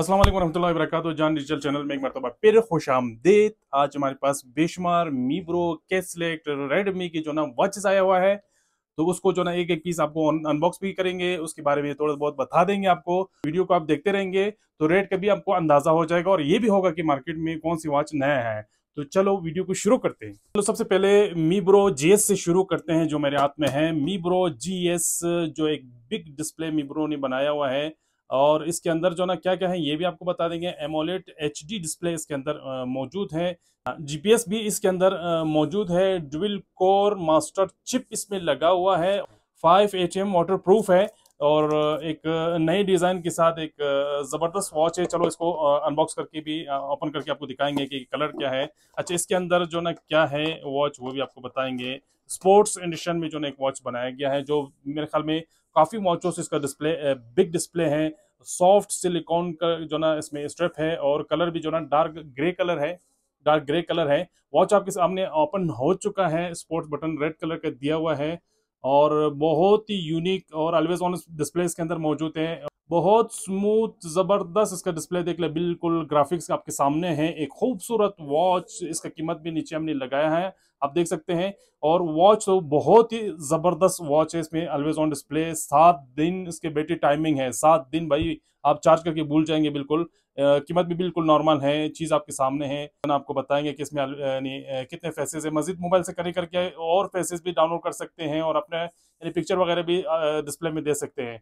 असलम वरहमल वरक जान डिजिटल चैनल में एक मरतबा फिर खुश आमदेद आज हमारे पास बेशुमार मीब्रो कैसलेक्ट रेडमी की जो ना वॉचेस आया हुआ है तो उसको जो ना एक एक पीस आपको अनबॉक्स भी करेंगे उसके बारे में थोड़ा बहुत बता देंगे आपको वीडियो को आप देखते रहेंगे तो रेट का भी आपको अंदाजा हो जाएगा और ये भी होगा कि मार्केट में कौन सी वॉच नया है तो चलो वीडियो को शुरू करते हैं चलो तो सबसे पहले मी ब्रो एस से शुरू करते हैं जो मेरे हाथ में है मी ब्रो एस जो एक बिग डिस्प्ले मी ब्रो ने बनाया हुआ है और इसके अंदर जो ना क्या क्या है ये भी आपको बता देंगे एमोलेट एच डिस्प्ले इसके अंदर मौजूद है जीपीएस भी इसके अंदर मौजूद है ड्विल कोर मास्टर चिप इसमें लगा हुआ है five H M waterproof है और एक नई डिज़ाइन के साथ एक ज़बरदस्त वॉच है चलो इसको अनबॉक्स करके भी ओपन करके आपको दिखाएंगे कि कलर क्या है अच्छा इसके अंदर जो ना क्या है वॉच वो भी आपको बताएंगे स्पोर्ट्स एडिशन में जो ना एक वॉच बनाया गया है जो मेरे ख्याल में काफ़ी मॉचोस इसका डिस्प्ले बिग डिस्प्ले है सॉफ्ट सिलिकॉन का जो ना इसमें स्ट्रेप है और कलर भी जो ना डार्क ग्रे कलर है डार्क ग्रे कलर है वॉच आपके सामने ओपन हो चुका है स्पोर्ट बटन रेड कलर का दिया हुआ है और बहुत ही यूनिक और ऑलवेज ऑन डिस्प्ले इसके अंदर मौजूद है बहुत स्मूथ ज़बरदस्त इसका डिस्प्ले देख ले बिल्कुल ग्राफिक्स आपके सामने है एक खूबसूरत वॉच इसका कीमत भी नीचे हमने लगाया है आप देख सकते हैं और वॉच तो बहुत ही ज़बरदस्त वॉच है इसमें अलवेज ऑन डिस्प्ले सात दिन इसके बैटरी टाइमिंग है सात दिन भाई आप चार्ज करके भूल जाएंगे बिल्कुल कीमत भी बिल्कुल नॉर्मल है चीज़ आपके सामने है आपको बताएंगे कि इसमें कितने फेसेस है मजीद मोबाइल से कनेक्ट करके और फेसेस भी डाउनलोड कर सकते हैं और अपने पिक्चर वगैरह भी डिस्प्ले में दे सकते हैं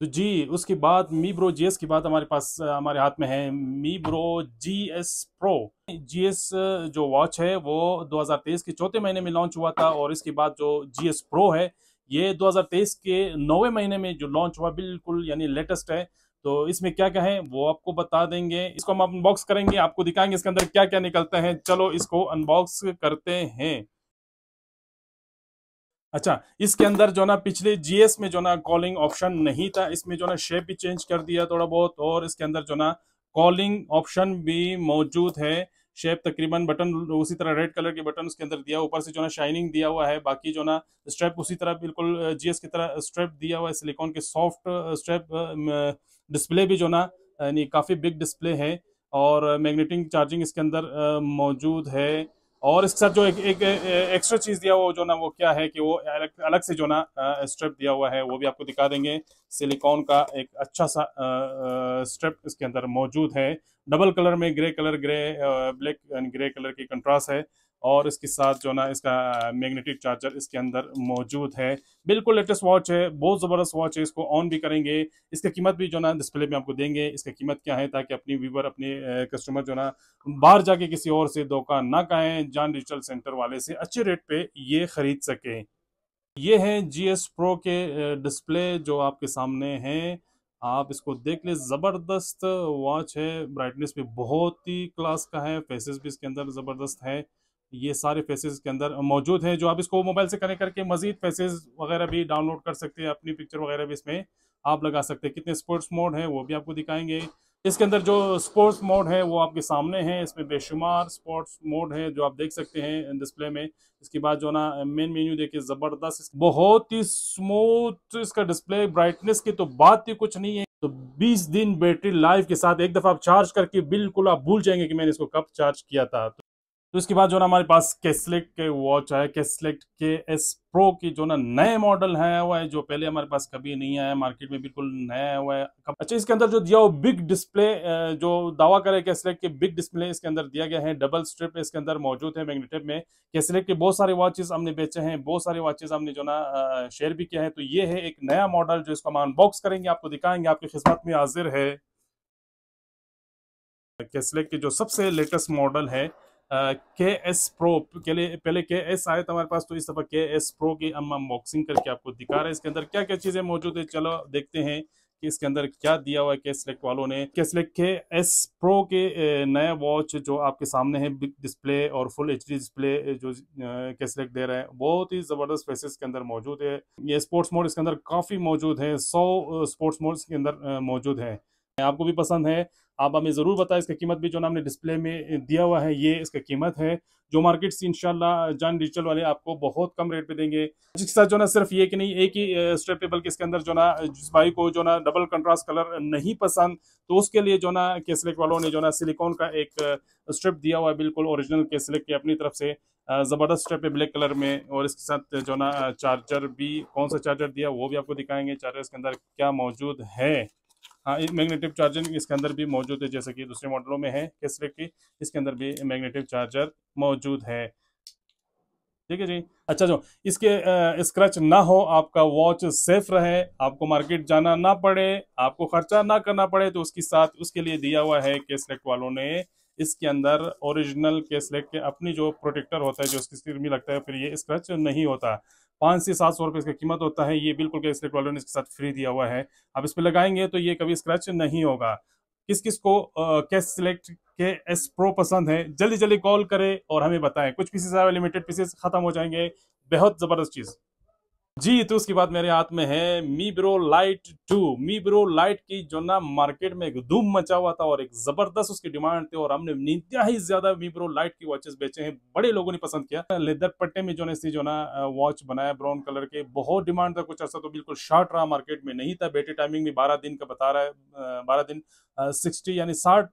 तो जी उसके बाद मी ब्रो जी की बात हमारे पास हमारे हाथ में है Mibro G S pro G S जो वॉच है वो 2023 के चौथे महीने में लॉन्च हुआ था और इसके बाद जो जी एस प्रो है ये 2023 के नौवे महीने में जो लॉन्च हुआ बिल्कुल यानी लेटेस्ट है तो इसमें क्या क्या है वो आपको बता देंगे इसको हम अनबॉक्स करेंगे आपको दिखाएंगे इसके अंदर क्या क्या निकलते हैं चलो इसको अनबॉक्स करते हैं अच्छा इसके अंदर जो ना पिछले जीएस में जो ना कॉलिंग ऑप्शन नहीं था इसमें जो ना शेप भी चेंज कर दिया थोड़ा बहुत और इसके अंदर जो ना कॉलिंग ऑप्शन भी मौजूद है शेप तकरीबन बटन उसी तरह रेड कलर के बटन उसके अंदर दिया ऊपर से जो ना शाइनिंग दिया हुआ है बाकी जो ना स्ट्रेप उसी तरह बिल्कुल जीएस की तरह स्ट्रेप दिया हुआ है सिलिकॉन के सॉफ्ट स्ट्रेप डिस्प्ले भी जो ना यानी काफ़ी बिग डिस्प्ले है और मैग्नेटिक चार्जिंग इसके अंदर मौजूद है और इसके साथ जो एक, एक, एक्स्ट्रा चीज़ दिया हुआ जो ना वो क्या है कि वो अलग, अलग से जो ना स्ट्रेप दिया हुआ है वो भी आपको दिखा देंगे सिलिकॉन का एक अच्छा सा स्ट्रेप इसके अंदर मौजूद है डबल कलर में grey colour grey black and grey colour की कंट्रास्ट है और इसके साथ जो ना इसका मैग्नेटिक चार्जर इसके अंदर मौजूद है बिल्कुल लेटेस्ट वॉच है बहुत ज़बरदस्त वॉच है इसको ऑन भी करेंगे इसकी कीमत भी जो ना डिस्प्ले में आपको देंगे इसका कीमत क्या है ताकि अपनी व्यूवर अपने कस्टमर जो ना बाहर जाके किसी और से धोखा ना कहें जान डिजिटल सेंटर वाले से अच्छे रेट पे ये ख़रीद सकें ये है जी एस प्रो के डिस्प्ले जो आपके सामने हैं आप इसको देख ले ज़बरदस्त वॉच है ब्राइटनेस भी बहुत ही क्लास का है फेसेस भी इसके अंदर ज़बरदस्त है ये सारे फेसेज के अंदर मौजूद हैं जो आप इसको मोबाइल से कनेक्ट करके मजीद फेसेज वगैरह भी डाउनलोड कर सकते हैं अपनी पिक्चर वगैरह भी इसमें आप लगा सकते हैं कितने स्पोर्ट्स मोड हैं वो भी आपको दिखाएंगे इसके अंदर जो स्पोर्ट्स मोड है वो आपके सामने है इसमें बेशुमार स्पोर्ट्स मोड है जो आप देख सकते हैं डिस्प्ले में इसके बाद जो ना मेन मेन्यू देखिए ज़बरदस्त बहुत ही स्मूथ इसका डिस्प्ले ब्राइटनेस की तो बात ही कुछ नहीं है तो 20 दिन बैटरी लाइफ के साथ एक दफ़ा आप चार्ज करके बिल्कुल आप भूल जाएंगे कि मैंने इसको कब चार्ज किया था तो इसके बाद जो ना हमारे पास केसलेक्ट के वॉच है केसलेक्ट के एस प्रो की जो ना नए मॉडल है वो है जो पहले हमारे पास कभी नहीं आया मार्केट में बिल्कुल नया हुआ है अच्छा इसके अंदर जो दिया वो बिग डिस्प्ले जो दावा करे केसलेक्ट के बिग डिस्प्ले इसके अंदर दिया गया है डबल स्ट्रिप इसके अंदर मौजूद है मैग्नेटिव में केसलेक्ट के बहुत सारे वॉचेस हमने बेचे हैं बहुत सारे वॉचेस हमने जो ना शेयर भी किया है तो ये है एक नया मॉडल जो इसको हम अनबॉक्स करेंगे आपको दिखाएंगे आपकी खिस्मत में हाजिर है केसलेक्ट के जो सबसे लेटेस्ट मॉडल है के एस प्रो के लिए पहले के एस आए हमारे पास तो इस दफ़ा के एस प्रो की हम अनबॉक्सिंग करके आपको दिखा रहे हैं इसके अंदर क्या क्या चीज़ें मौजूद है चलो देखते हैं कि इसके अंदर क्या दिया हुआ है के सिलेक्ट वालों ने के सिलेक्ट के एस प्रो के नया वॉच जो आपके सामने है बिग डिस्प्ले और फुल एच डिस्प्ले जो के सिलेक्ट दे रहे हैं बहुत ही ज़बरदस्त फेसेस के अंदर मौजूद है ये स्पोर्ट्स मोड इसके अंदर काफ़ी मौजूद है सौ स्पोर्ट्स मोड इसके अंदर मौजूद है आपको भी पसंद है आप हमें ज़रूर बताएं इसका कीमत भी जो ना हमने डिस्प्ले में दिया हुआ है ये इसका कीमत है जो मार्केट से इंशाल्लाह जान डिजिटल वाले आपको बहुत कम रेट पे देंगे जिसके साथ जो ना सिर्फ ये कि नहीं एक ही स्ट्रेप पे बल्कि इसके अंदर जो ना जिस भाई को जो ना डबल कंट्रास्ट कलर नहीं पसंद तो उसके लिए जो ना केसलेक वालों ने जो ना सिलिकॉन का एक स्ट्रिप दिया हुआ है बिल्कुल ओरिजिनल केसलेक की अपनी तरफ से ज़बरदस्त स्ट्रिप है ब्लैक कलर में और इसके साथ जो ना चार्जर भी कौन सा चार्जर दिया वो भी आपको दिखाएंगे चार्जर इसके अंदर क्या मौजूद है हाँ मैग्नेटिव चार्जर इसके अंदर भी मौजूद है जैसे कि दूसरे मॉडलों में है केसरे की इसके अंदर भी मैग्नेटिव चार्जर मौजूद है ठीक है जी अच्छा जो इसके स्क्रैच ना हो आपका वॉच सेफ रहे आपको मार्केट जाना ना पड़े आपको खर्चा ना करना पड़े तो उसके साथ उसके लिए दिया हुआ है केसलेट वालों ने इसके अंदर ओरिजिनल केसलेट के अपनी जो प्रोटेक्टर होता है जो उसकी स्क्रीन में लगता है फिर ये स्क्रैच नहीं होता पाँच से सात सौ रुपये इसका कीमत होता है ये बिल्कुल के स्लिप ने इसके साथ फ्री दिया हुआ है आप इस पर लगाएंगे तो ये कभी स्क्रैच नहीं होगा किस किस को कैश सिलेक्ट के एस प्रो पसंद है जल्दी जल्दी कॉल करें और हमें बताएं कुछ पीसेस आए लिमिटेड पीसेस खत्म हो जाएंगे बेहद ज़बरदस्त चीज़ जी तो उसके बाद मेरे हाथ में है Mibro lite two Mibro lite की जो ना मार्केट में एक धूम मचा हुआ था और एक जबरदस्त उसकी डिमांड थी और हमने ही ज्यादा मीब्रो लाइट की वॉचेस बेचे हैं बड़े लोगों ने पसंद किया लेदर पट्टे में जो ने जो ना वॉच बनाया ब्राउन कलर के बहुत डिमांड था कुछ ऐसा तो बिल्कुल शॉर्ट रहा मार्केट में नहीं था बेटे टाइमिंग में बारह दिन का बता रहा है बारह दिन सिक्सटी यानी साठ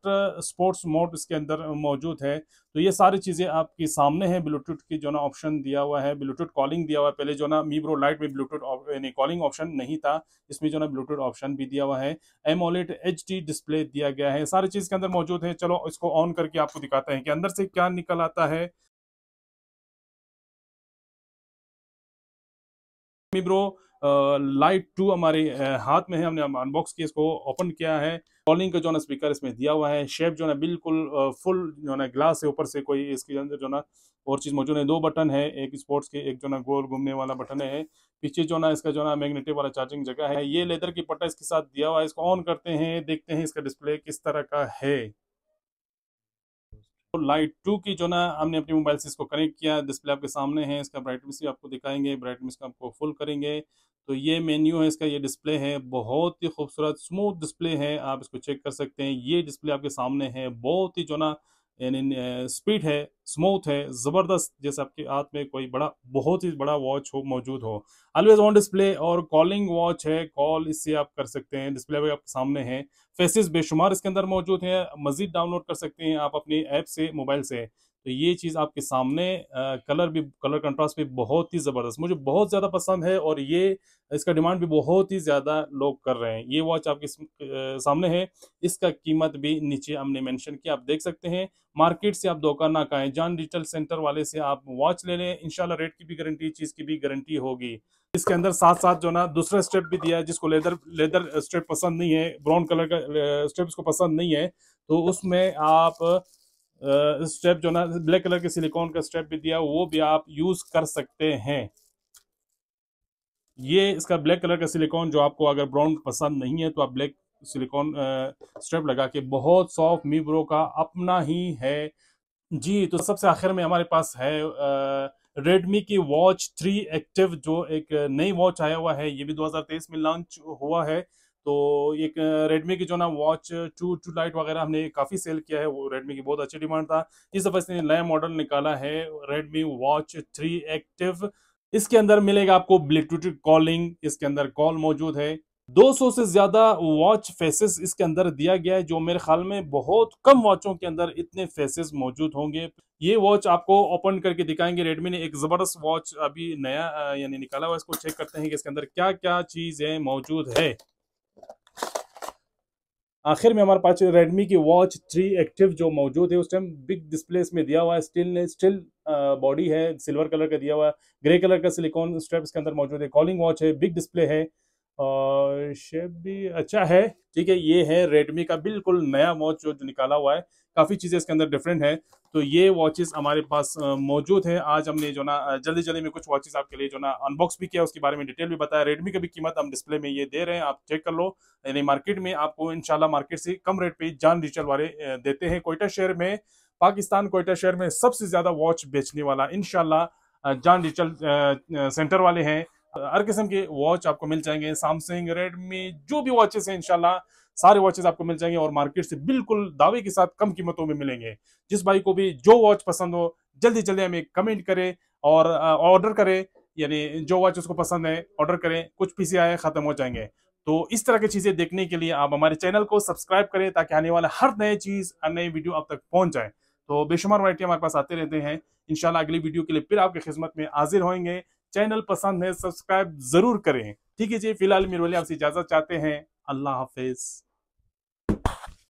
स्पोर्ट्स मोड इसके अंदर मौजूद है तो ये सारी चीजें आपके सामने है ब्लूटूथ की जो ना ऑप्शन दिया हुआ है ब्लूटूथ कॉलिंग दिया हुआ है पहले जो ना मीब्रो लाइट राइट में ब्लूटूथ कॉलिंग ऑप्शन नहीं था इसमें जो ना ब्लूटूथ ऑप्शन भी दिया हुआ है एमोलेट एच डिस्प्ले दिया गया है सारी चीज़ के अंदर मौजूद है चलो इसको ऑन करके आपको दिखाते हैं कि अंदर से क्या निकल आता है ब्रो लाइट टू हमारे हाथ में है हमने अनबॉक्स किया इसको ओपन किया है कॉलिंग का जो ना स्पीकर इसमें दिया हुआ है शेप जो ना बिल्कुल फुल जो ना ग्लास है ऊपर से कोई इसके अंदर जो ना और चीज़ मौजूद है दो बटन है एक स्पोर्ट्स के एक जो ना गोल घूमने वाला बटन है पीछे जो ना इसका जो ना मैग्नेटिक वाला चार्जिंग जगह है ये लेदर की पट्टा इसके साथ दिया हुआ है इसको ऑन करते हैं देखते हैं इसका डिस्प्ले किस तरह का है तो लाइट टू की जो ना हमने अपने मोबाइल से इसको कनेक्ट किया डिस्प्ले आपके सामने है इसका ब्राइटनेस भी आपको दिखाएंगे ब्राइटनेस का आपको फुल करेंगे तो ये मेन्यू है इसका ये डिस्प्ले है बहुत ही खूबसूरत स्मूथ डिस्प्ले है आप इसको चेक कर सकते हैं ये डिस्प्ले आपके सामने है बहुत ही जो ना यानी स्पीड uh, है स्मूथ है ज़बरदस्त जैसे आपके हाथ में कोई बड़ा बहुत ही बड़ा वॉच हो मौजूद हो ऑलवेज ऑन डिस्प्ले और कॉलिंग वॉच है कॉल इससे आप कर सकते हैं डिस्प्ले भी आपके सामने है फेसिस बेशुमार इसके अंदर मौजूद हैं मज़ीद डाउनलोड कर सकते हैं आप अपनी ऐप से मोबाइल से तो ये चीज़ आपके सामने आ, कलर भी कलर कंट्रास्ट भी बहुत ही ज़बरदस्त मुझे बहुत ज़्यादा पसंद है और ये इसका डिमांड भी बहुत ही ज़्यादा लोग कर रहे हैं ये वॉच आपके सामने है इसका कीमत भी नीचे हमने मेंशन किया आप देख सकते हैं मार्केट से आप धोखा ना खाएं जान डिजिटल सेंटर वाले से आप वॉच ले लें इनशाला रेट की भी गारंटी चीज़ की भी गारंटी होगी इसके अंदर साथ साथ जो ना दूसरा स्टेप भी दिया है जिसको लेदर लेदर स्टेप पसंद नहीं है ब्राउन कलर का स्टेप उसको पसंद नहीं है तो उसमें आप स्ट्रेप जो ना ब्लैक कलर के सिलिकॉन का स्ट्रेप भी दिया वो भी आप यूज कर सकते हैं ये इसका ब्लैक कलर का सिलिकॉन जो आपको अगर ब्राउन पसंद नहीं है तो आप ब्लैक सिलिकॉन स्ट्रेप लगा के बहुत सॉफ्ट मीब्रो का अपना ही है जी तो सबसे आखिर में हमारे पास है रेडमी की वॉच थ्री एक्टिव जो एक नई वॉच आया हुआ है ये भी 2023 में लॉन्च हुआ है तो एक रेडमी की जो ना वॉच टू टू लाइट वगैरह हमने काफ़ी सेल किया है वो रेडमी की बहुत अच्छी डिमांड था इस दफ़ा इसने नया मॉडल निकाला है रेडमी वॉच थ्री एक्टिव इसके अंदर मिलेगा आपको ब्लूटूथ कॉलिंग इसके अंदर कॉल मौजूद है 200 से ज़्यादा वॉच फेसेस इसके अंदर दिया गया है जो मेरे ख्याल में बहुत कम वॉचों के अंदर इतने फेसेस मौजूद होंगे ये वॉच आपको ओपन करके दिखाएंगे रेडमी ने एक ज़बरदस्त वॉच अभी नया यानी निकाला हुआ इसको चेक करते हैं कि इसके अंदर क्या क्या चीज़ें मौजूद है आखिर में हमारे पास रेडमी की वॉच थ्री एक्टिव जो मौजूद है उस टाइम बिग डिस्प्ले इसमें दिया हुआ है स्टिल स्टिल बॉडी है सिल्वर कलर का दिया हुआ है ग्रे कलर का सिलिकॉन स्ट्रैप इसके अंदर मौजूद है कॉलिंग वॉच है बिग डिस्प्ले है शेप भी अच्छा है ठीक है ये है रेडमी का बिल्कुल नया वॉच जो निकाला हुआ है काफ़ी चीज़ें इसके अंदर डिफरेंट है तो ये वॉचेस हमारे पास मौजूद हैं आज हमने जो ना जल्दी जल्दी में कुछ वॉचेस आपके लिए जो ना अनबॉक्स भी किया उसके बारे में डिटेल भी बताया रेडमी का भी कीमत हम डिस्प्ले में ये दे रहे हैं आप चेक कर लो यानी मार्केट में आपको इनशाला मार्केट से कम रेट पे जान डिजिटल वाले देते हैं कोयटा शहर में पाकिस्तान कोयटा शहर में सबसे ज़्यादा वॉच बेचने वाला इनशाला जान डिजिटल सेंटर वाले हैं हर किस्म के वॉच आपको मिल जाएंगे सैमसंग रेडमी जो भी वॉचेस हैं इनशाला सारे वॉचेस आपको मिल जाएंगे और मार्केट से बिल्कुल दावे के साथ कम कीमतों में मिलेंगे जिस भाई को भी जो वॉच पसंद हो जल्दी जल्दी हमें कमेंट करें और ऑर्डर करें यानी जो वॉच उसको पसंद है ऑर्डर करें कुछ पीसी आए ख़त्म हो जाएंगे तो इस तरह की चीज़ें देखने के लिए आप हमारे चैनल को सब्सक्राइब करें ताकि आने वाले हर नए चीज़ हर नई वीडियो आप तक पहुँच जाए तो बेशुमार वरायटी हमारे पास आते रहते हैं इंशाल्लाह अगली वीडियो के लिए फिर आपकी खिदमत में हाजिर होंगे चैनल पसंद है सब्सक्राइब जरूर करें ठीक है जी फिलहाल मेरे वाले आपसे इजाजत चाहते हैं अल्लाह हाफिज